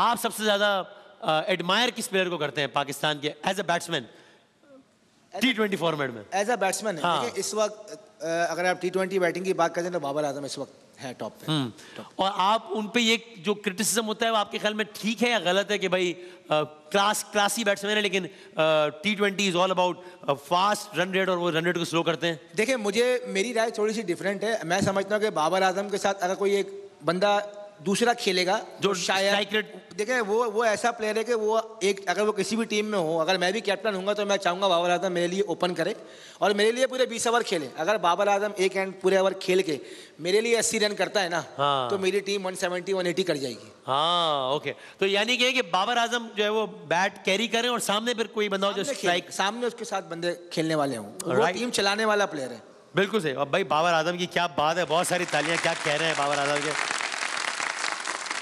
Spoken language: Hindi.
आप सबसे ज्यादा एडमायर किस प्लेयर को करते हैं पाकिस्तान के as a batsman T twenty format में एज ए बैट्समैन हाँ. इस वक्त अगर आप टी ट्वेंटी बैटिंग की बात करें तो बाबर आजम इस वक्त है टॉप हम्म। पे और आप उन पे ये जो क्रिटिसिज्म होता है वो आपके ख्याल में ठीक है या गलत है कि भाई आ, क्लास क्लासी बैट्समैन है लेकिन T twenty is all about fast run rate और वो रन रेट को स्लो करते हैं देखिए मुझे मेरी राय थोड़ी सी डिफरेंट है मैं समझता हूँ कि बाबर आजम के साथ अगर कोई एक बंदा दूसरा खेलेगा जो तो शायद देखें वो वो ऐसा प्लेयर है कि वो एक अगर वो किसी भी टीम में हो अगर मैं भी कैप्टन हूँ तो मैं चाहूँगा बाबर आजम मेरे लिए ओपन करे और मेरे लिए पूरे बीस ओवर खेले अगर बाबर आजम एक एंड पूरे ओवर खेल के मेरे लिए अस्सी रन करता है ना हाँ। तो मेरी team one seventy one eighty कर जाएगी हाँ ओके तो यानी कि बाबर आजम जो है वो बैट कैरी करें और सामने फिर कोई बंदा हो जो स्ट्राइक सामने उसके साथ बंदे खेलने वाले हों टीम चलाने वाला प्लेयर है बिल्कुल सही और भाई बाबर आजम की क्या बात है बहुत सारी तालियां क्या कह रहे हैं बाबर आजम के